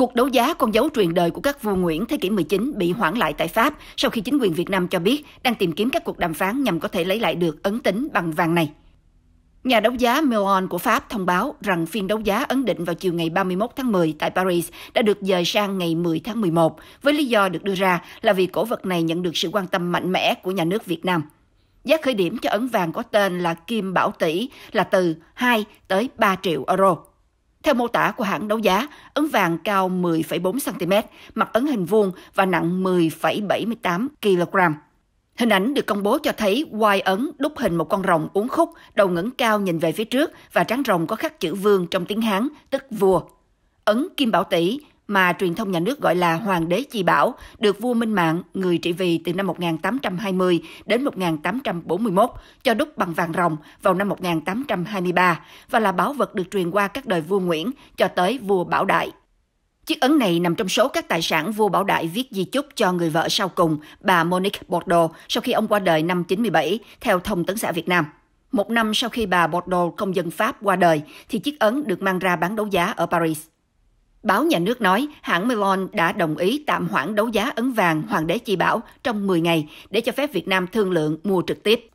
Cuộc đấu giá con dấu truyền đời của các vua Nguyễn thế kỷ 19 bị hoãn lại tại Pháp sau khi chính quyền Việt Nam cho biết đang tìm kiếm các cuộc đàm phán nhằm có thể lấy lại được ấn tính bằng vàng này. Nhà đấu giá Melon của Pháp thông báo rằng phiên đấu giá ấn định vào chiều ngày 31 tháng 10 tại Paris đã được dời sang ngày 10 tháng 11, với lý do được đưa ra là vì cổ vật này nhận được sự quan tâm mạnh mẽ của nhà nước Việt Nam. Giá khởi điểm cho ấn vàng có tên là Kim Bảo Tỷ là từ 2 tới 3 triệu euro. Theo mô tả của hãng đấu giá, ấn vàng cao 10,4 cm, mặt ấn hình vuông và nặng 10,78 kg. Hình ảnh được công bố cho thấy quai ấn đúc hình một con rồng uốn khúc, đầu ngẩng cao nhìn về phía trước và trán rồng có khắc chữ vương trong tiếng Hán, tức vua. Ấn kim bảo tỷ mà truyền thông nhà nước gọi là Hoàng đế Chi Bảo, được vua Minh Mạng, người trị vì từ năm 1820 đến 1841, cho đúc bằng vàng rồng vào năm 1823 và là bảo vật được truyền qua các đời vua Nguyễn cho tới vua Bảo Đại. Chiếc ấn này nằm trong số các tài sản vua Bảo Đại viết di chúc cho người vợ sau cùng, bà Monique Bordeaux, sau khi ông qua đời năm 97, theo Thông tấn xã Việt Nam. Một năm sau khi bà Bordeaux, công dân Pháp, qua đời, thì chiếc ấn được mang ra bán đấu giá ở Paris. Báo nhà nước nói hãng Melon đã đồng ý tạm hoãn đấu giá ấn vàng Hoàng đế Chi Bảo trong 10 ngày để cho phép Việt Nam thương lượng mua trực tiếp.